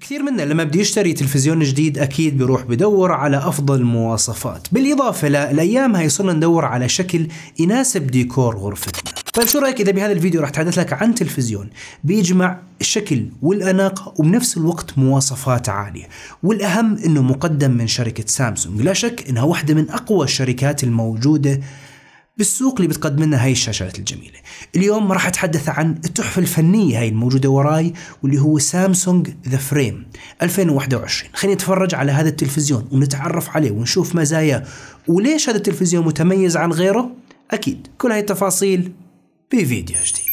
كثير منا لما بده يشتري تلفزيون جديد اكيد بيروح بدور على افضل مواصفات بالإضافة للأيام هي صرنا ندور على شكل يناسب ديكور غرفتنا طيب شو رايك اذا بهذا الفيديو رح اتحدث لك عن تلفزيون بيجمع الشكل والاناقه وبنفس الوقت مواصفات عاليه والاهم انه مقدم من شركه سامسونج لا شك انها واحده من اقوى الشركات الموجوده بالسوق اللي بتقدم لنا هاي الشاشات الجميلة اليوم راح أتحدث عن التحفة الفنية هاي الموجودة وراي واللي هو سامسونج ذا فريم 2021 خلينا نتفرج على هذا التلفزيون ونتعرف عليه ونشوف مزاياه وليش هذا التلفزيون متميز عن غيره أكيد كل هاي التفاصيل بفيديو جديد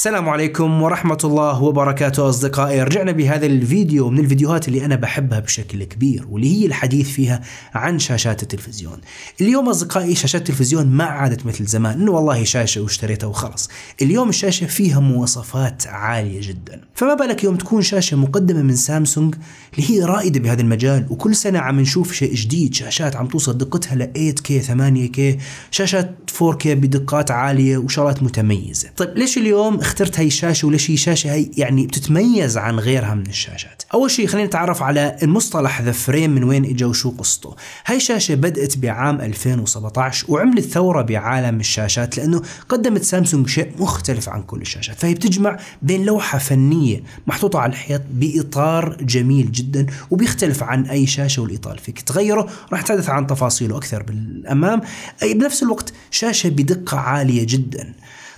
السلام عليكم ورحمة الله وبركاته أصدقائي رجعنا بهذا الفيديو من الفيديوهات اللي أنا بحبها بشكل كبير واللي هي الحديث فيها عن شاشات التلفزيون اليوم أصدقائي شاشات التلفزيون ما عادت مثل زمان إنه والله شاشة واشتريتها وخلص اليوم الشاشة فيها مواصفات عالية جدا فما بالك يوم تكون شاشة مقدمة من سامسونج اللي هي رائدة بهذا المجال وكل سنة عم نشوف شيء جديد شاشات عم توصل دقتها ل 8K 8K شاشات 4K بدقات عالية وشغلات متميزة طيب ليش اليوم اخترت هاي الشاشه وليش هي شاشه هي يعني بتتميز عن غيرها من الشاشات اول شيء خلينا نتعرف على المصطلح ذا فريم من وين اجى وشو قصته هاي الشاشه بدات بعام 2017 وعملت ثوره بعالم الشاشات لانه قدمت سامسونج شيء مختلف عن كل الشاشات فهي بتجمع بين لوحه فنيه محطوطه على الحيط باطار جميل جدا وبيختلف عن اي شاشه والاطار فيك تغيره راح تحدث عن تفاصيله اكثر بالامام اي بنفس الوقت شاشه بدقه عاليه جدا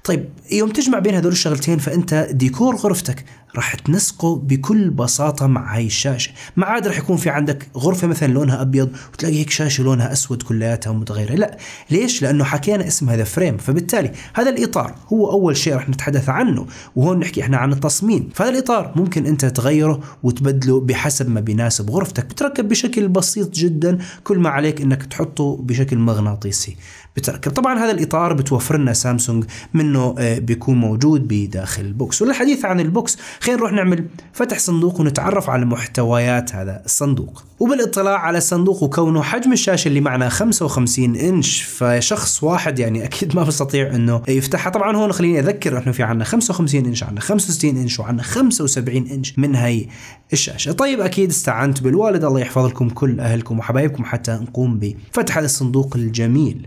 طيب يوم تجمع بين هذول الشغلتين فانت ديكور غرفتك راح تنسقه بكل بساطة مع هاي الشاشة ما عاد راح يكون في عندك غرفة مثلا لونها أبيض وتلاقي هيك شاشة لونها أسود كلياتها ومتغيرة لا ليش؟ لأنه حكينا اسم هذا فريم فبالتالي هذا الإطار هو أول شيء راح نتحدث عنه وهون نحكي إحنا عن التصميم فهذا الإطار ممكن أنت تغيره وتبدله بحسب ما بيناسب غرفتك بتركب بشكل بسيط جدا كل ما عليك أنك تحطه بشكل مغناطيسي بتركب طبعا هذا الإطار بتوفر لنا سامسونج منه آه، بيكون موجود بداخل البوكس والحديث عن البوكس خلينا نروح نعمل فتح صندوق ونتعرف على محتويات هذا الصندوق وبالاطلاع على الصندوق وكونه حجم الشاشه اللي معنا 55 انش فشخص واحد يعني اكيد ما بيستطيع انه يفتحها طبعا هون خليني اذكر انه في عندنا 55 انش عندنا 65 انش وعندنا 75 انش من هي الشاشه طيب اكيد استعنت بالوالد الله يحفظ لكم كل اهلكم وحبايبكم حتى نقوم بفتح هذا الصندوق الجميل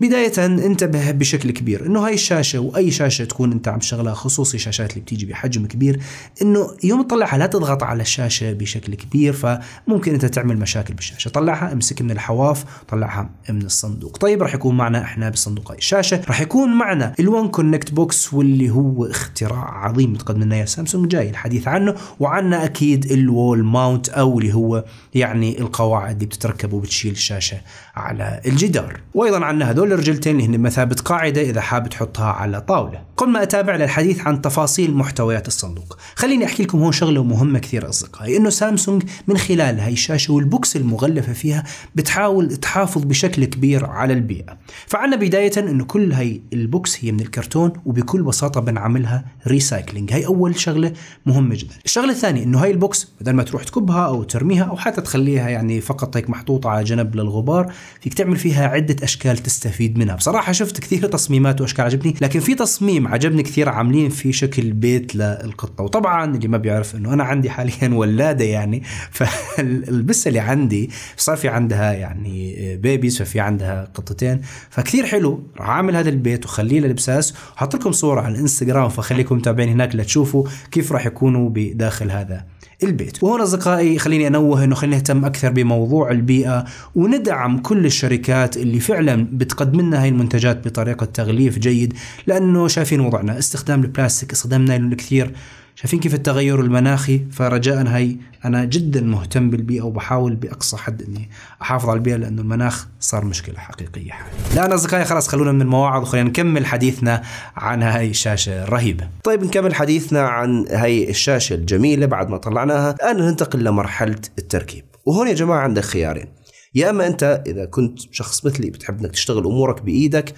بداية انتبه بشكل كبير انه هاي الشاشة واي شاشة تكون انت عم شغلها خصوصي شاشات اللي بتيجي بحجم كبير انه يوم تطلعها لا تضغط على الشاشة بشكل كبير فممكن انت تعمل مشاكل بالشاشة طلعها امسك من الحواف طلعها من الصندوق طيب رح يكون معنا احنا بالصندوق هاي الشاشة رح يكون معنا الوان كونكت بوكس واللي هو اختراع عظيم بتقدم لنا سامسونج جاي الحديث عنه وعنا اكيد الوول ماونت او اللي هو يعني القواعد اللي بتتركب وبتشيل الشاشة على الجدار وايضا عنا هدول دول الرجلتين اللي هن مثابة قاعدة إذا حاب تحطها على طاولة قبل ما أتابع للحديث عن تفاصيل محتويات الصندوق خليني أحكي لكم هون شغلة مهمة كثير أصدقائي إنه سامسونج من خلال هاي الشاشة والبوكس المغلفة فيها بتحاول تحافظ بشكل كبير على البيئة فعنا بداية إنه كل هاي البوكس هي من الكرتون وبكل بساطة بنعملها ريسايكلينج هاي أول شغلة مهمة جدا الشغلة الثانية إنه هاي البوكس بدل ما تروح تكبها أو ترميها أو حتى تخليها يعني فقط هيك محطوطة على جنب للغبار فيك تعمل فيها عدة أشكال تستهدف استفيد منها بصراحه شفت كثير تصميمات واشكال عجبني لكن في تصميم عجبني كثير عاملين فيه شكل بيت للقطه وطبعا اللي ما بيعرف انه انا عندي حاليا ولاده يعني فالبسه اللي عندي صار في عندها يعني بيبيز ففي عندها قطتين فكثير حلو راح اعمل هذا البيت وخليه للبساس وحط لكم صوره على الانستغرام فخليكم متابعين هناك لتشوفوا كيف راح يكونوا بداخل هذا البيت وهنا أصدقائي خليني أنوه أنه خلينا نهتم أكثر بموضوع البيئة وندعم كل الشركات اللي فعلا بتقدم لنا هاي المنتجات بطريقة تغليف جيد لأنه شايفين وضعنا استخدام البلاستيك استخدام نايلون كثير شايفين كيف التغير المناخي فرجاء هي انا جدا مهتم بالبيئه وبحاول باقصى حد اني احافظ على البيئه لانه المناخ صار مشكله حقيقيه حاليا. الان اصدقائي خلاص خلونا من المواعظ وخلينا نكمل حديثنا عن هاي الشاشه الرهيبه. طيب نكمل حديثنا عن هاي الشاشه الجميله بعد ما طلعناها، الان ننتقل لمرحله التركيب. وهون يا جماعه عندك خيارين. يا اما انت اذا كنت شخص مثلي بتحب انك تشتغل امورك بايدك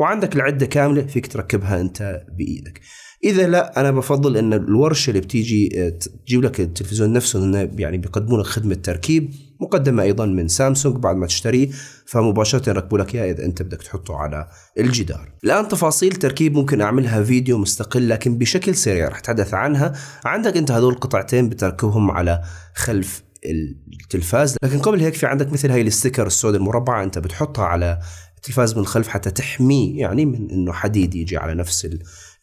وعندك العده كامله فيك تركبها انت بايدك. اذا لا انا بفضل ان الورشه اللي بتيجي آه، تجيب لك التلفزيون نفسه انه يعني بيقدموا لك خدمه تركيب مقدمه ايضا من سامسونج بعد ما تشتريه فمباشره يركبوا لك اياه اذا انت بدك تحطه على الجدار. الان تفاصيل تركيب ممكن اعملها فيديو مستقل لكن بشكل سريع رح اتحدث عنها، عندك انت هذول القطعتين بتركبهم على خلف التلفاز لكن قبل هيك في عندك مثل هاي الستيكر السود المربعه انت بتحطها على التلفاز من الخلف حتى تحميه يعني من انه حديد يجي على نفس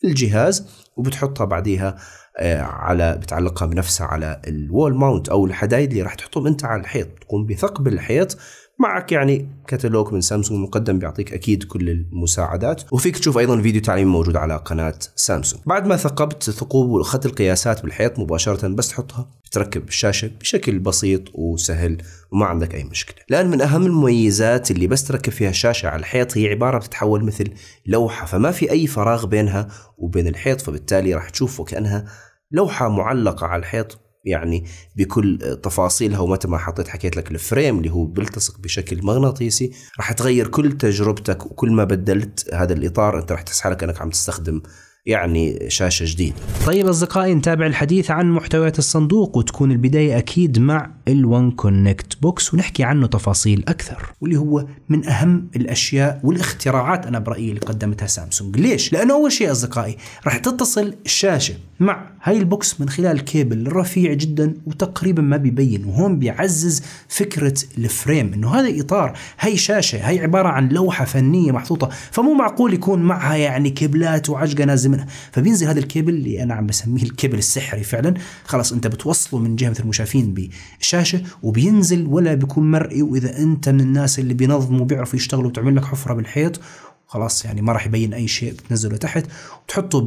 الجهاز وبتحطها بعديها آه، على بتعلقها بنفسها على الوول ماونت او الحدايد اللي راح تحطهم انت على الحيط تقوم بثقب الحيط معك يعني كتالوج من سامسونج مقدم بيعطيك اكيد كل المساعدات وفيك تشوف ايضا فيديو تعليمي موجود على قناه سامسونج بعد ما ثقبت ثقوب واخذت القياسات بالحيط مباشره بس تحطها تركب الشاشه بشكل بسيط وسهل وما عندك اي مشكله لان من اهم المميزات اللي بس تركب فيها الشاشه على الحيط هي عباره بتتحول مثل لوحه فما في اي فراغ بينها وبين الحيط فبالتالي راح تشوف وكانها لوحه معلقه على الحيط يعني بكل تفاصيلها ومتى ما حطيت حكيت لك الفريم اللي هو بيلتصق بشكل مغناطيسي راح تغير كل تجربتك وكل ما بدلت هذا الاطار انت راح تحس حالك انك عم تستخدم يعني شاشة جديدة طيب أصدقائي نتابع الحديث عن محتويات الصندوق وتكون البداية أكيد مع الون كونكت بوكس ونحكي عنه تفاصيل أكثر واللي هو من أهم الأشياء والاختراعات أنا برأيي اللي قدمتها سامسونج ليش؟ لأنه أول شيء أصدقائي راح تتصل الشاشة مع هاي البوكس من خلال كيبل رفيع جدا وتقريبا ما بيبين وهون بيعزز فكرة الفريم انه هذا اطار هاي شاشة هاي عبارة عن لوحة فنية محطوطة فمو معقول يكون معها يعني كيبلات وعجقة نازلة منه فبينزل هذا الكيبل اللي انا عم بسميه الكيبل السحري فعلا خلاص انت بتوصله من جهه مثل المشافين بشاشه وبينزل ولا بيكون مرئي واذا انت من الناس اللي بينظموا بيعرفوا يشتغلوا وتعمل لك حفره بالحيط خلاص يعني ما راح يبين اي شيء بتنزله تحت وتحطه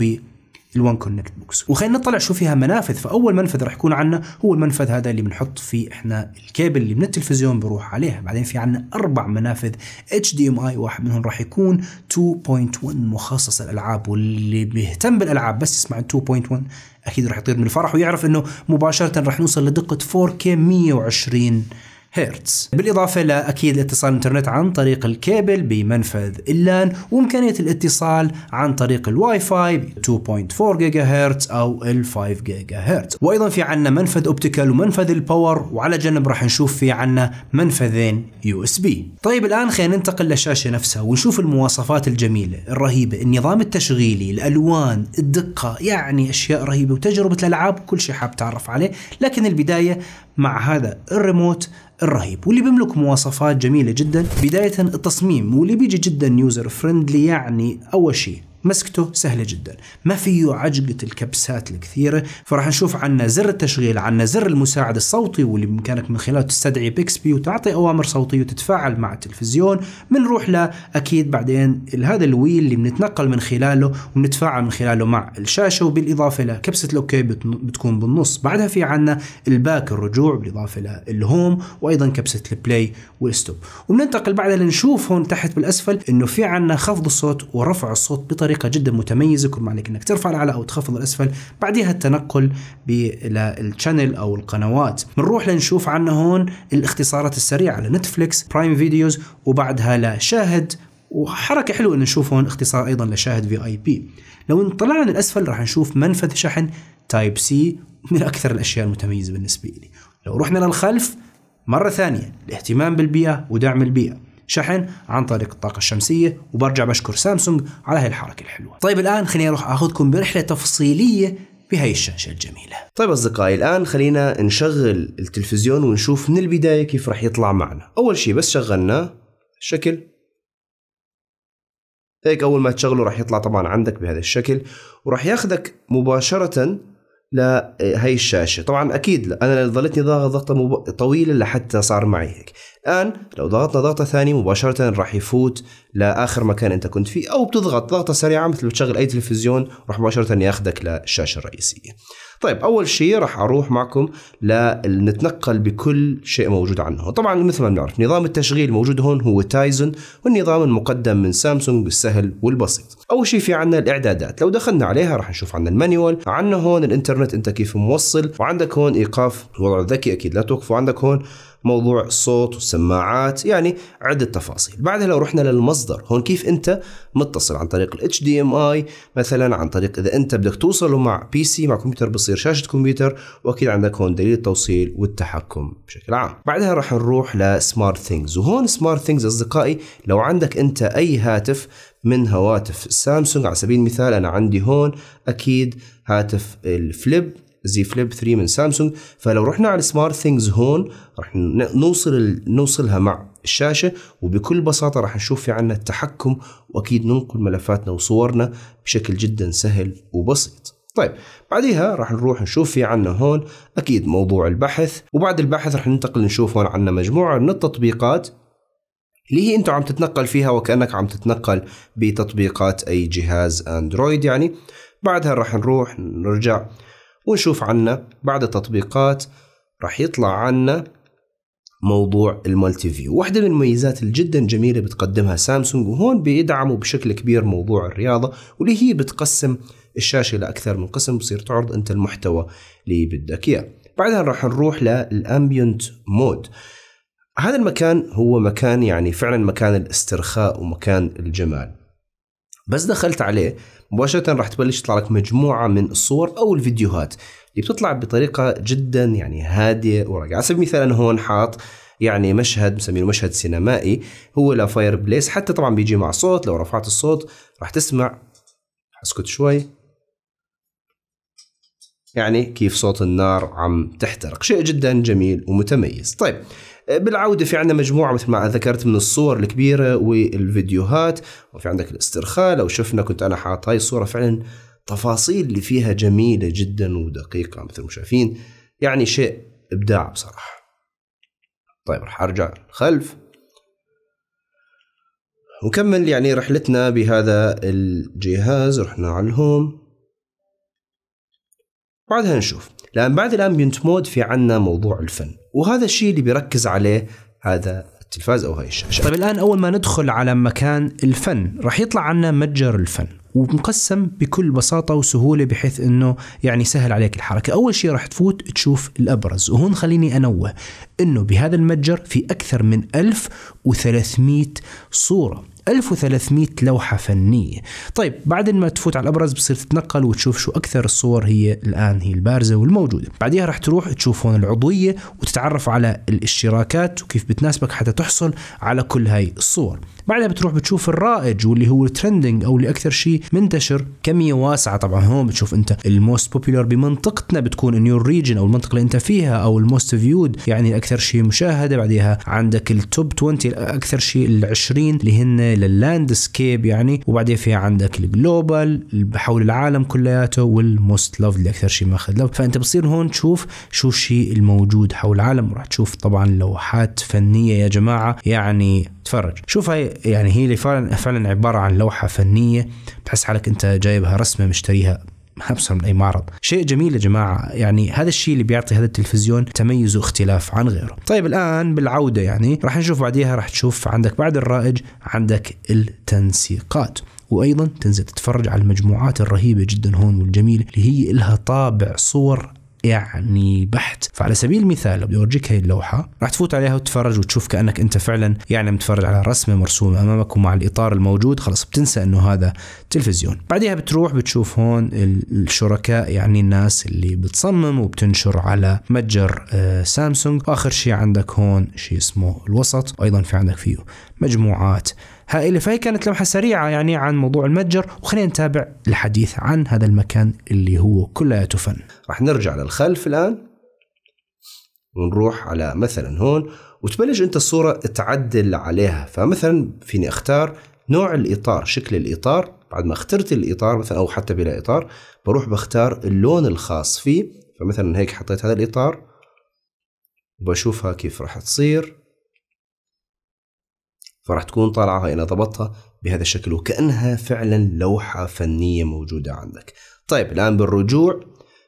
الوان كونكت بوكس وخلينا نطلع شو فيها منافذ فاول منفذ راح يكون عندنا هو المنفذ هذا اللي بنحط فيه احنا الكابل اللي من التلفزيون بروح عليها بعدين في عندنا اربع منافذ اتش دي ام اي واحد منهم راح يكون 2.1 مخصص للالعاب واللي بيهتم بالالعاب بس يسمع 2.1 اكيد راح يطير من الفرح ويعرف انه مباشره راح نوصل لدقه 4K 120 هيرتز بالإضافة لأكيد اتصال الإنترنت عن طريق الكيبل بمنفذ اللان وإمكانية الاتصال عن طريق الواي فاي 2.4 جيجا هرتز أو ال 5 جيجا هرتز وأيضا في عنا منفذ أوبتيكال ومنفذ الباور وعلى جنب راح نشوف في عنا منفذين يو اس بي طيب الآن خلينا ننتقل للشاشة نفسها ونشوف المواصفات الجميلة الرهيبة النظام التشغيلي الألوان الدقة يعني أشياء رهيبة وتجربة الألعاب كل شيء حاب تعرف عليه لكن البداية مع هذا الريموت الرهيب واللي بيملك مواصفات جميله جدا بدايه التصميم واللي بيجي جدا يوزر فريندلي يعني اول شيء مسكته سهلة جدا ما فيه عجقة الكبسات الكثيرة فراح نشوف عنا زر التشغيل عنا زر المساعد الصوتي واللي بإمكانك من خلاله تستدعي بيكسبي وتعطي أوامر صوتية وتتفاعل مع التلفزيون بنروح لأكيد بعدين هذا الويل اللي بنتنقل من خلاله وبنتفاعل من خلاله مع الشاشة وبالإضافة لكبسة الأوكي بتكون بالنص بعدها في عنا الباك الرجوع بالإضافة للهوم وأيضا كبسة البلاي والستوب وبننتقل بعدها لنشوف هون تحت بالأسفل إنه في عنا خفض الصوت ورفع الصوت بطريقة بطريقه جدا متميزه كل ما عليك انك ترفع الاعلى او تخفض الاسفل بعدها التنقل الى او القنوات بنروح لنشوف عنا هون الاختصارات السريعه لنتفليكس برايم فيديوز وبعدها لشاهد وحركة حلوة انه نشوف هون اختصار ايضا لشاهد في اي بي لو طلعنا للاسفل راح نشوف منفذ شحن تايب سي من اكثر الاشياء المتميزة بالنسبة لي لو رحنا للخلف مرة ثانية الاهتمام بالبيئة ودعم البيئة شحن عن طريق الطاقة الشمسية وبرجع بشكر سامسونج على هاي الحركة الحلوة طيب الآن خليني أروح أخذكم برحلة تفصيلية بهاي الشاشة الجميلة طيب أصدقائي الآن خلينا نشغل التلفزيون ونشوف من البداية كيف رح يطلع معنا أول شيء بس شغلناه شكل هيك أول ما تشغله رح يطلع طبعا عندك بهذا الشكل ورح ياخذك مباشرة لهي الشاشه طبعا اكيد لا. انا ظلتني ضاغط ضغطه مب... طويله لحتى صار معي هيك الان لو ضغطنا ضغطه ثانيه مباشره راح يفوت لاخر مكان انت كنت فيه او بتضغط ضغطه سريعه مثل بتشغل اي تلفزيون راح مباشره ياخذك للشاشه الرئيسيه طيب اول شيء راح اروح معكم لنتنقل بكل شيء موجود عنه طبعا مثل ما بنعرف نظام التشغيل موجود هون هو تايزن والنظام المقدم من سامسونج السهل والبسيط اول شيء في عندنا الاعدادات لو دخلنا عليها راح نشوف عندنا المانيوال عندنا هون الانترنت انت كيف موصل وعندك هون ايقاف الوضع الذكي اكيد لا توقفوا عندك هون موضوع الصوت والسماعات يعني عدة تفاصيل بعدها لو رحنا للمصدر هون كيف أنت متصل عن طريق الاتش دي ام اي مثلا عن طريق إذا أنت بدك توصله مع بي سي مع كمبيوتر بصير شاشة كمبيوتر وأكيد عندك هون دليل التوصيل والتحكم بشكل عام بعدها راح نروح لسمارت ثينجز وهون سمارت ثينجز أصدقائي لو عندك أنت أي هاتف من هواتف سامسونج على سبيل المثال أنا عندي هون أكيد هاتف الفليب زي فليب 3 من سامسونج فلو رحنا على السمارت ثينجز هون راح نوصل نوصلها مع الشاشه وبكل بساطه راح نشوف في عنا التحكم واكيد ننقل ملفاتنا وصورنا بشكل جدا سهل وبسيط طيب بعديها راح نروح نشوف في عنا هون اكيد موضوع البحث وبعد البحث راح ننتقل نشوف هون عنا مجموعه من التطبيقات اللي هي انت عم تتنقل فيها وكانك عم تتنقل بتطبيقات اي جهاز اندرويد يعني بعدها راح نروح نرجع ونشوف عنا بعد التطبيقات راح يطلع عنا موضوع المالتي فيو واحدة من المميزات الجدا جميلة بتقدمها سامسونج وهون بيدعموا بشكل كبير موضوع الرياضة واللي هي بتقسم الشاشة لأكثر من قسم بصير تعرض أنت المحتوى اللي بدك إياه بعدها راح نروح للأمبيونت مود هذا المكان هو مكان يعني فعلا مكان الاسترخاء ومكان الجمال بس دخلت عليه مباشرة راح تبلش تطلع لك مجموعة من الصور أو الفيديوهات اللي بتطلع بطريقة جدا يعني هادئة وراقية على سبيل المثال أنا هون حاط يعني مشهد مسمينه مشهد سينمائي هو لفاير بليس حتى طبعا بيجي مع صوت لو رفعت الصوت راح تسمع اسكت شوي يعني كيف صوت النار عم تحترق شيء جدا جميل ومتميز طيب آه، بالعوده في عندنا مجموعه مثل ما ذكرت من الصور الكبيره والفيديوهات وفي عندك الاسترخاء لو شفنا كنت انا حاط هاي الصوره فعلا تفاصيل اللي فيها جميله جدا ودقيقه مثل ما شايفين يعني شيء ابداع بصراحه طيب رح ارجع للخلف ونكمل يعني رحلتنا بهذا الجهاز رحنا على الهوم بعدها نشوف لان بعد الامبينت مود في عنا موضوع الفن وهذا الشيء اللي بيركز عليه هذا التلفاز او هاي الشاشه طيب الان اول ما ندخل على مكان الفن راح يطلع عنا متجر الفن ومقسم بكل بساطة وسهولة بحيث انه يعني سهل عليك الحركة، أول شيء راح تفوت تشوف الأبرز، وهون خليني أنوه انه بهذا المتجر في أكثر من 1300 صورة، 1300 لوحة فنية طيب بعد ما تفوت على الأبرز بصير تتنقل وتشوف شو أكثر الصور هي الآن هي البارزة والموجودة بعدها رح تروح تشوف هون العضوية وتتعرف على الاشتراكات وكيف بتناسبك حتى تحصل على كل هاي الصور بعدها بتروح بتشوف الرائج واللي هو الترندنج او اللي اكثر شيء منتشر كميه واسعه طبعا هون بتشوف انت الموست بوبيلر بمنطقتنا بتكون ان يور ريجن او المنطقه اللي انت فيها او الموست فيود يعني اكثر شيء مشاهده بعدها عندك التوب 20 اكثر شيء ال 20 اللي هن الى يعني وبعدين فيها عندك الجلوبال حول العالم كلياته والموست لوف اللي اكثر شيء ماخذ لوف فانت بتصير هون تشوف شو الشيء الموجود حول العالم وراح تشوف طبعا لوحات فنيه يا جماعه يعني تفرج شوف هاي يعني هي اللي فعلا فعلا عباره عن لوحه فنيه بتحس حالك انت جايبها رسمه مشتريها ابصر من اي معرض شيء جميل يا جماعه يعني هذا الشيء اللي بيعطي هذا التلفزيون تميز واختلاف عن غيره طيب الان بالعوده يعني راح نشوف بعديها راح تشوف عندك بعد الرائج عندك التنسيقات وايضا تنزل تتفرج على المجموعات الرهيبه جدا هون والجميله اللي هي لها طابع صور يعني بحت فعلى سبيل المثال لو بدي اورجيك هي اللوحه راح تفوت عليها وتتفرج وتشوف كانك انت فعلا يعني متفرج على رسمه مرسومه امامك ومع الاطار الموجود خلص بتنسى انه هذا تلفزيون بعدها بتروح بتشوف هون الشركاء يعني الناس اللي بتصمم وبتنشر على متجر آه، سامسونج واخر شيء عندك هون شيء اسمه الوسط وايضا في عندك فيه مجموعات هائلة فهي كانت لمحة سريعة يعني عن موضوع المتجر وخلينا نتابع الحديث عن هذا المكان اللي هو كلياته فن راح نرجع للخلف الآن ونروح على مثلا هون وتبلش انت الصورة تعدل عليها فمثلا فيني اختار نوع الاطار شكل الاطار بعد ما اخترت الاطار مثلا او حتى بلا اطار بروح بختار اللون الخاص فيه فمثلا هيك حطيت هذا الاطار وبشوفها كيف راح تصير فراح تكون طالعة هاي أنا ضبطها بهذا الشكل وكأنها فعلا لوحة فنية موجودة عندك طيب الآن بالرجوع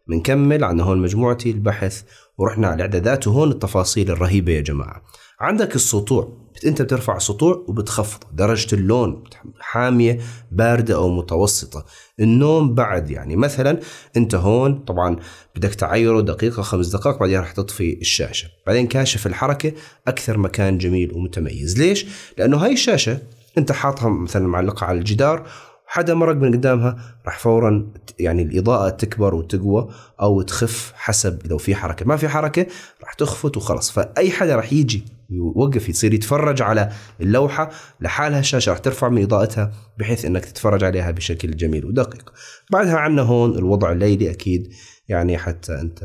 بنكمل عندنا هون مجموعتي البحث ورحنا على الإعدادات وهون التفاصيل الرهيبة يا جماعة عندك السطوع انت بترفع السطوع وبتخفض درجه اللون حاميه بارده او متوسطه النوم بعد يعني مثلا انت هون طبعا بدك تعيره دقيقه خمس دقائق بعدين رح تطفي الشاشه بعدين كاشف الحركه اكثر مكان جميل ومتميز ليش لانه هاي الشاشه انت حاطها مثلا معلقه على الجدار حدا مرق من قدامها راح فورا يعني الاضاءه تكبر وتقوى او تخف حسب لو في حركه ما في حركه راح تخفت وخلص فاي حدا راح يجي يوقف يصير يتفرج على اللوحه لحالها الشاشه راح ترفع من اضاءتها بحيث انك تتفرج عليها بشكل جميل ودقيق. بعدها عندنا هون الوضع الليلي اكيد يعني حتى انت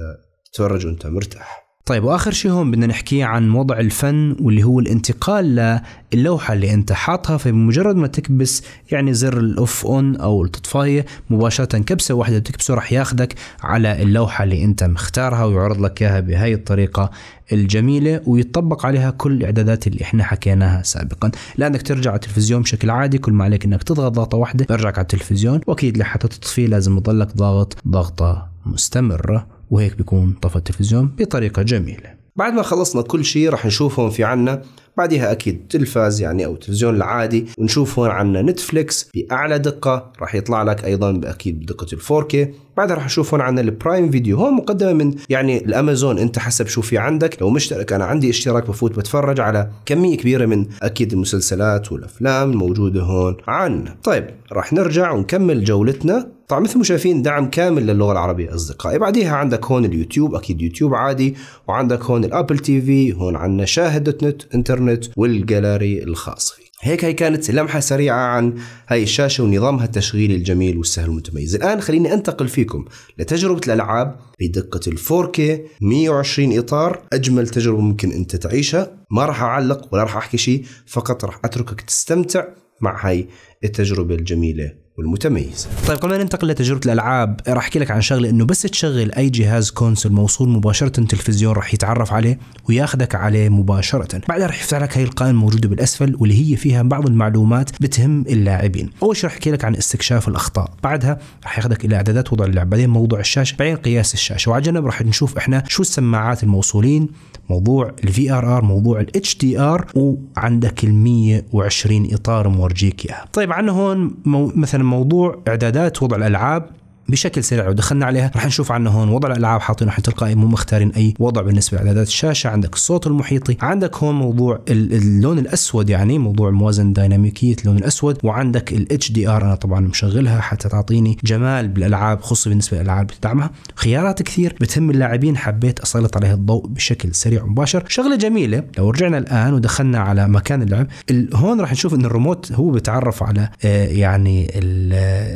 تتفرج وانت مرتاح. طيب واخر شيء هون بدنا نحكي عن وضع الفن واللي هو الانتقال للوحه اللي انت حاطها فبمجرد ما تكبس يعني زر الاوف اون او التطفايه مباشره كبسه واحده بتكبسه راح ياخذك على اللوحه اللي انت مختارها ويعرض لك اياها بهي الطريقه الجميلة ويطبق عليها كل الإعدادات اللي إحنا حكيناها سابقا لأنك ترجع على التلفزيون بشكل عادي كل ما عليك إنك تضغط ضغطة واحدة برجعك على التلفزيون وأكيد لحتى تطفيه لازم تضلك ضاغط ضغطة مستمرة وهيك بيكون طفى التلفزيون بطريقة جميلة بعد ما خلصنا كل شيء رح نشوفهم في عنا بعدها أكيد تلفاز يعني أو تلفزيون العادي ونشوف هون عنا نتفليكس بأعلى دقة رح يطلع لك أيضا أكيد بدقة الفوركي بعدها رح نشوف هون عنا البرايم فيديو هون مقدمة من يعني الأمازون أنت حسب شو في عندك لو مشترك أنا عندي اشتراك بفوت بتفرج على كمية كبيرة من أكيد المسلسلات والأفلام الموجودة هون عنا طيب رح نرجع ونكمل جولتنا طبعا مثل ما شايفين دعم كامل للغه العربيه اصدقائي بعديها عندك هون اليوتيوب اكيد يوتيوب عادي وعندك هون الابل تي في هون عندنا شاهد دوت نت انترنت والجاليري الخاص فيك هيك هي كانت لمحة سريعة عن هاي الشاشة ونظامها التشغيلي الجميل والسهل المتميز الآن خليني أنتقل فيكم لتجربة الألعاب بدقة ال 4K 120 إطار أجمل تجربة ممكن أنت تعيشها ما راح أعلق ولا راح أحكي شيء فقط راح أتركك تستمتع مع هاي التجربة الجميلة والمتميزة طيب قبل ما ننتقل لتجربة الألعاب راح أحكي لك عن شغلة أنه بس تشغل أي جهاز كونسول موصول مباشرة تلفزيون راح يتعرف عليه وياخذك عليه مباشرة بعدها راح يفتح لك هي القائمة الموجودة بالأسفل واللي هي فيها بعض المعلومات بتهم اللاعبين أول شيء راح أحكي لك عن استكشاف الأخطاء بعدها راح ياخذك إلى إعدادات وضع اللعب بعدين موضوع الشاشة بعدين قياس الشاشة وعلى جنب راح نشوف إحنا شو السماعات الموصولين موضوع الفي ار ار موضوع الاتش دي ار وعندك ال 120 اطار مورجيك اياها طيب عنا هون مو مثلا موضوع اعدادات وضع الالعاب بشكل سريع لو دخلنا عليها رح نشوف عنا هون وضع الالعاب حاطينه حتى تلقائي مو مختارين اي وضع بالنسبه لاعدادات الشاشه عندك الصوت المحيطي عندك هون موضوع اللون الاسود يعني موضوع موازن ديناميكيه اللون الاسود وعندك الاتش دي ار انا طبعا مشغلها حتى تعطيني جمال بالالعاب خصوصا بالنسبه للالعاب بتدعمها خيارات كثير بتهم اللاعبين حبيت اسلط عليها الضوء بشكل سريع ومباشر شغله جميله لو رجعنا الان ودخلنا على مكان اللعب هون راح نشوف ان الريموت هو بيتعرف على آه، يعني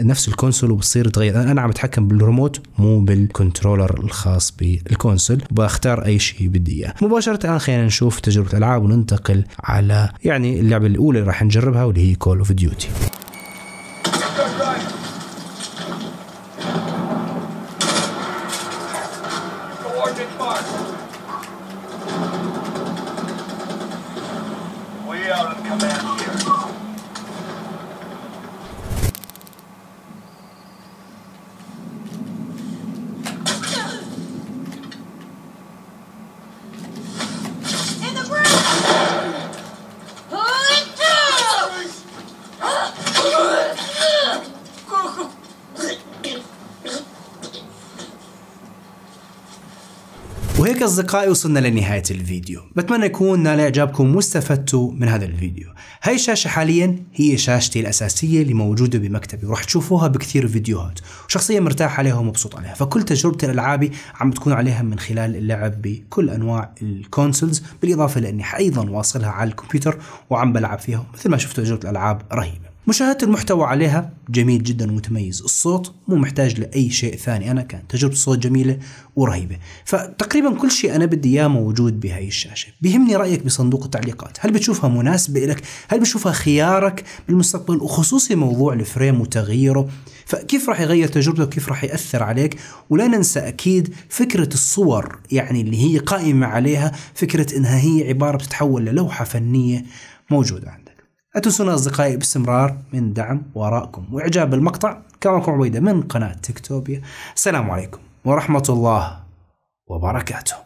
نفس الكونسول وبصير تغير انا عم بتحكم بالريموت مو بالكنترولر الخاص بالكونسول وبختار اي شيء بدي اياه مباشره الان خلينا نشوف تجربه العاب وننتقل على يعني اللعبه الاولى اللي راح نجربها واللي هي كول اوف ديوتي أصدقائي وصلنا لنهاية الفيديو بتمنى يكون نال إعجابكم واستفدتوا من هذا الفيديو هاي الشاشة حاليا هي شاشتي الأساسية اللي موجودة بمكتبي ورح تشوفوها بكثير فيديوهات وشخصيا مرتاح عليها ومبسوط عليها فكل تجربتي الألعاب عم تكون عليها من خلال اللعب بكل أنواع الكونسولز بالإضافة لأني أيضا واصلها على الكمبيوتر وعم بلعب فيها مثل ما شفتوا تجربة الألعاب رهيبة مشاهدة المحتوى عليها جميل جدا ومتميز الصوت مو محتاج لأي شيء ثاني أنا كان تجربة صوت جميلة ورهيبة فتقريبا كل شيء أنا بدي إياه موجود بهاي الشاشة بيهمني رأيك بصندوق التعليقات هل بتشوفها مناسبة لك هل بتشوفها خيارك بالمستقبل وخصوصي موضوع الفريم وتغييره فكيف راح يغير تجربتك وكيف راح يأثر عليك ولا ننسى أكيد فكرة الصور يعني اللي هي قائمة عليها فكرة إنها هي عبارة بتتحول للوحة فنية موجودة عندك لا أصدقائي باستمرار من دعم وآرائكم وإعجاب بالمقطع معكم عبيدة من قناة تكتوبيا السلام عليكم ورحمة الله وبركاته